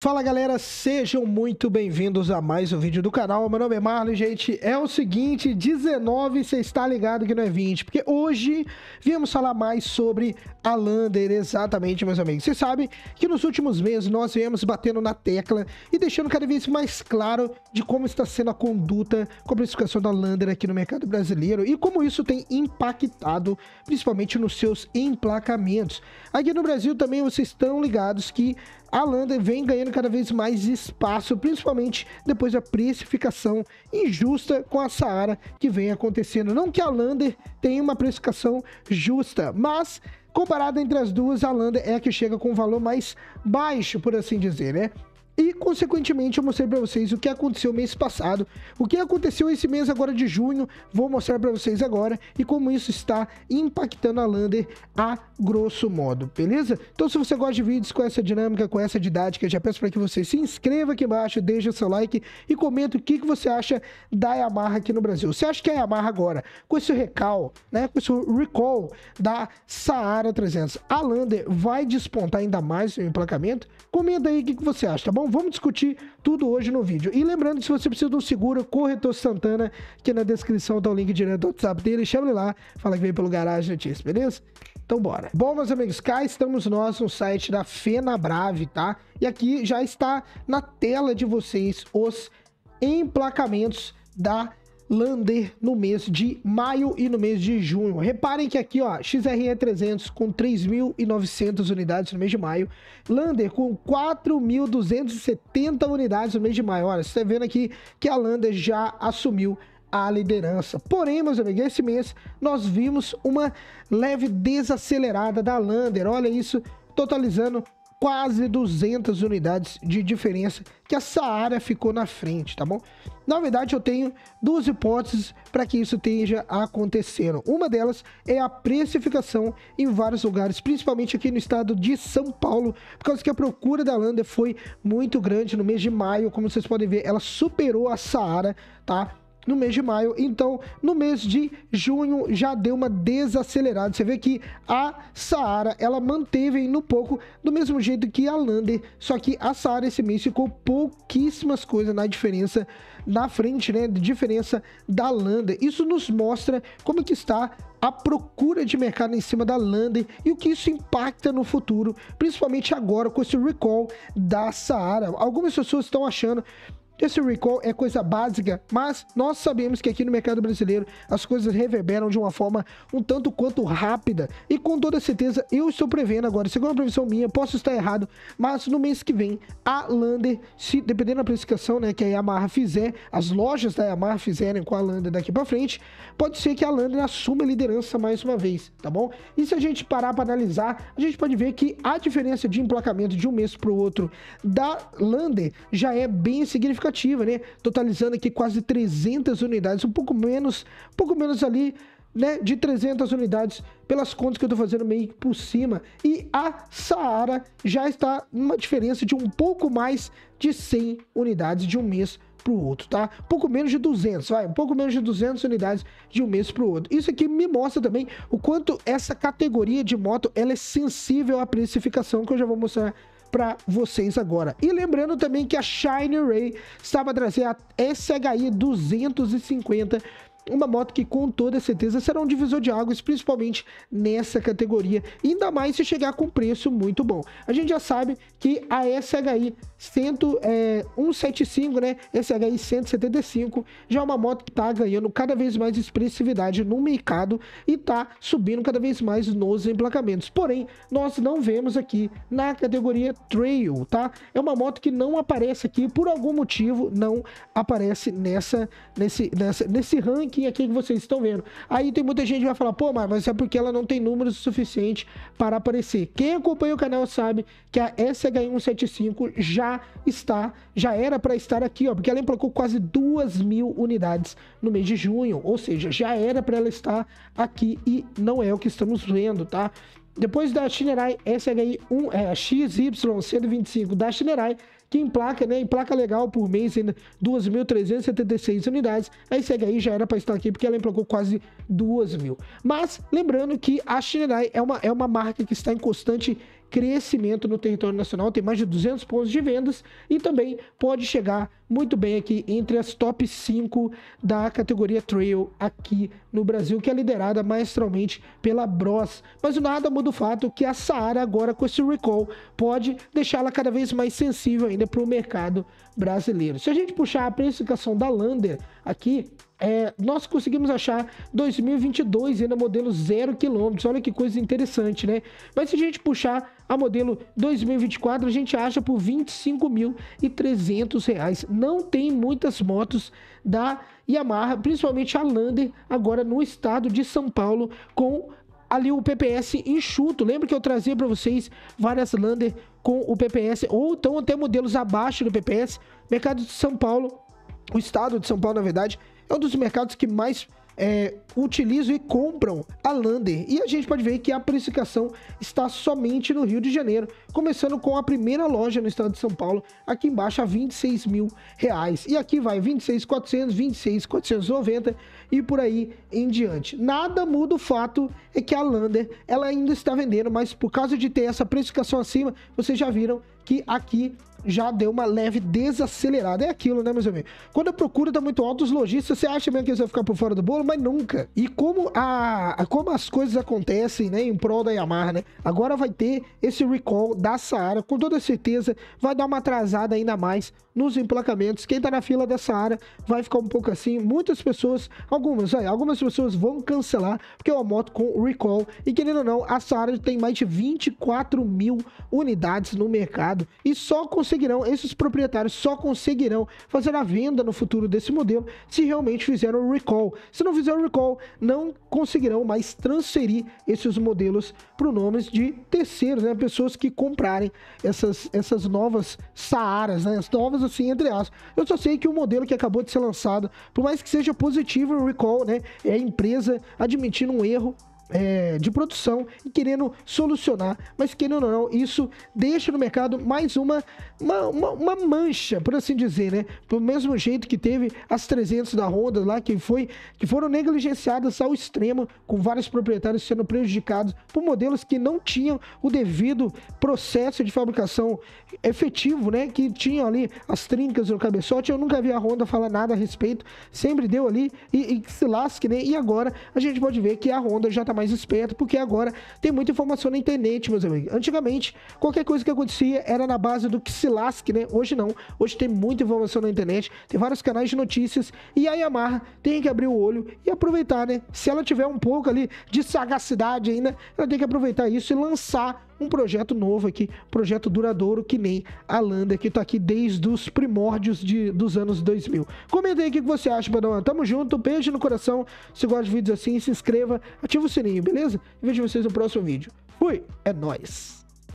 Fala galera, sejam muito bem-vindos a mais um vídeo do canal. Meu nome é Marlon, gente. É o seguinte, 19, você está ligado que não é 20, porque hoje viemos falar mais sobre a Lander, exatamente, meus amigos. Você sabe que nos últimos meses nós viemos batendo na tecla e deixando cada vez mais claro de como está sendo a conduta com a precificação da Lander aqui no mercado brasileiro e como isso tem impactado principalmente nos seus emplacamentos. Aqui no Brasil também vocês estão ligados que a Landa vem ganhando cada vez mais espaço, principalmente depois da precificação injusta com a Saara que vem acontecendo. Não que a Lander tenha uma precificação justa, mas comparada entre as duas, a Lander é a que chega com um valor mais baixo, por assim dizer, né? E, consequentemente, eu mostrei para vocês o que aconteceu mês passado, o que aconteceu esse mês agora de junho, vou mostrar para vocês agora, e como isso está impactando a Lander a grosso modo, beleza? Então, se você gosta de vídeos com essa dinâmica, com essa didática, já peço para que você se inscreva aqui embaixo, deixe o seu like e comenta o que, que você acha da Yamaha aqui no Brasil. Você acha que é a Yamaha agora, com esse recal, né, com esse recall da Saara 300, a Lander vai despontar ainda mais no emplacamento? Comenta aí o que, que você acha, tá bom? Então, vamos discutir tudo hoje no vídeo. E lembrando, se você precisa de um seguro, corretor Santana, que na descrição tá o link direto do WhatsApp dele, chama ele lá, fala que veio pelo Garagem Notícias, beleza? Então bora. Bom, meus amigos, cá estamos nós no site da Brave, tá? E aqui já está na tela de vocês os emplacamentos da Lander no mês de maio e no mês de junho. Reparem que aqui, ó, XRE 300 com 3.900 unidades no mês de maio, Lander com 4.270 unidades no mês de maio. Olha, você tá vendo aqui que a Lander já assumiu a liderança. Porém, meus amigos, esse mês nós vimos uma leve desacelerada da Lander. Olha isso, totalizando quase 200 unidades de diferença que a Saara ficou na frente, tá bom? Na verdade, eu tenho duas hipóteses para que isso esteja acontecendo. Uma delas é a precificação em vários lugares, principalmente aqui no estado de São Paulo, por causa que a procura da Lander foi muito grande no mês de maio, como vocês podem ver, ela superou a Saara, tá? no mês de maio. Então, no mês de junho já deu uma desacelerada. Você vê que a Saara ela manteve no pouco do mesmo jeito que a Lander, só que a Saara esse mês ficou pouquíssimas coisas na diferença na frente, né, de diferença da Lander. Isso nos mostra como que está a procura de mercado em cima da Lander e o que isso impacta no futuro, principalmente agora com esse recall da Saara. Algumas pessoas estão achando esse recall é coisa básica, mas nós sabemos que aqui no mercado brasileiro as coisas reverberam de uma forma um tanto quanto rápida e com toda certeza eu estou prevendo agora, segundo a previsão minha, posso estar errado, mas no mês que vem a Lander, se dependendo da precificação né, que a Yamaha fizer, as lojas da Yamaha fizerem com a Lander daqui para frente, pode ser que a Lander assuma a liderança mais uma vez, tá bom? E se a gente parar para analisar, a gente pode ver que a diferença de emplacamento de um mês para o outro da Lander já é bem significativa significativa, né? Totalizando aqui quase 300 unidades, um pouco menos, um pouco menos ali, né, de 300 unidades pelas contas que eu tô fazendo meio por cima. E a Saara já está numa diferença de um pouco mais de 100 unidades de um mês para o outro, tá? Pouco menos de 200, vai, um pouco menos de 200 unidades de um mês para o outro. Isso aqui me mostra também o quanto essa categoria de moto ela é sensível à precificação que eu já vou mostrar para vocês agora. E lembrando também que a Shine Ray estava trazendo a SHI 250 uma moto que com toda certeza será um divisor de águas, principalmente nessa categoria, ainda mais se chegar com preço muito bom. A gente já sabe que a SHI 100, é, 175, né, SHI 175, já é uma moto que está ganhando cada vez mais expressividade no mercado e está subindo cada vez mais nos emplacamentos. Porém, nós não vemos aqui na categoria Trail, tá? É uma moto que não aparece aqui, por algum motivo não aparece nessa, nesse, nessa, nesse ranking aqui, aqui que vocês estão vendo. Aí tem muita gente que vai falar, pô, mas é porque ela não tem números suficientes para aparecer. Quem acompanha o canal sabe que a SH175 já está, já era para estar aqui, ó, porque ela emplacou quase 2 mil unidades no mês de junho, ou seja, já era para ela estar aqui e não é o que estamos vendo, tá? Depois da Shinerai SHI1, é, XY125 da Shinerai, que emplaca, né? Emplaca legal por mês, 2.376 unidades. Aí segue aí, já era para estar aqui, porque ela emplacou quase 2.000. mil. Mas, lembrando que a Shinedai é uma, é uma marca que está em constante crescimento no território nacional, tem mais de 200 pontos de vendas e também pode chegar muito bem aqui entre as top 5 da categoria Trail aqui no Brasil, que é liderada maestralmente pela Bros. Mas nada muda o fato que a Saara agora com esse recall pode deixá-la cada vez mais sensível ainda para o mercado brasileiro. Se a gente puxar a precificação da Lander aqui, é, nós conseguimos achar 2022 ainda modelo 0 quilômetros. Olha que coisa interessante, né? Mas se a gente puxar a modelo 2024, a gente acha por R$ 25.300. Não tem muitas motos da Yamaha, principalmente a Lander, agora no estado de São Paulo, com ali o PPS enxuto. Lembra que eu trazia para vocês várias lander com o PPS ou então até modelos abaixo do PPS. Mercado de São Paulo, o estado de São Paulo, na verdade, é um dos mercados que mais é, utilizam e compram a Lander. E a gente pode ver que a precificação está somente no Rio de Janeiro, começando com a primeira loja no estado de São Paulo, aqui embaixo a 26 mil reais. E aqui vai 26,400, 26,490 e por aí em diante. Nada muda o fato é que a Lander ela ainda está vendendo, mas por causa de ter essa precificação acima, vocês já viram que aqui já deu uma leve desacelerada. É aquilo, né, meus amigos? Quando a procura tá muito alta, os lojistas, você acha mesmo que eles vão ficar por fora do bolo? Mas nunca. E como, a, como as coisas acontecem, né, em prol da Yamaha, né? Agora vai ter esse recall da Saara, com toda certeza vai dar uma atrasada ainda mais nos emplacamentos. Quem tá na fila dessa Saara vai ficar um pouco assim. Muitas pessoas, algumas, olha, algumas pessoas vão cancelar, porque é uma moto com recall. E querendo ou não, a Saara tem mais de 24 mil unidades no mercado e só com conseguirão, esses proprietários só conseguirão fazer a venda no futuro desse modelo se realmente fizeram o recall. Se não fizer o recall, não conseguirão mais transferir esses modelos para nomes de terceiros, né? Pessoas que comprarem essas, essas novas Saaras, né? As novas, assim, entre aspas. Eu só sei que o modelo que acabou de ser lançado, por mais que seja positivo o recall, né? É a empresa admitindo um erro é, de produção e querendo solucionar, mas querendo ou não, isso deixa no mercado mais uma, uma, uma, uma mancha, por assim dizer, né? Do mesmo jeito que teve as 300 da Honda lá, que, foi, que foram negligenciadas ao extremo, com vários proprietários sendo prejudicados por modelos que não tinham o devido processo de fabricação efetivo, né? Que tinham ali as trincas no cabeçote. Eu nunca vi a Honda falar nada a respeito, sempre deu ali e, e se lasque, né? E agora a gente pode ver que a Honda já está mais esperto, porque agora tem muita informação na internet, meus amigos. Antigamente, qualquer coisa que acontecia era na base do que se lasque, né? Hoje não. Hoje tem muita informação na internet, tem vários canais de notícias, e a Yamaha tem que abrir o olho e aproveitar, né? Se ela tiver um pouco ali de sagacidade ainda, ela tem que aproveitar isso e lançar um projeto novo aqui, projeto duradouro que nem a Landa que tá aqui desde os primórdios de, dos anos 2000. Comenta aí o que você acha, Badawan. Tamo junto, beijo no coração. Se gosta de vídeos assim, se inscreva, ativa o sininho, beleza? E vejo vocês no próximo vídeo. Fui, é nóis!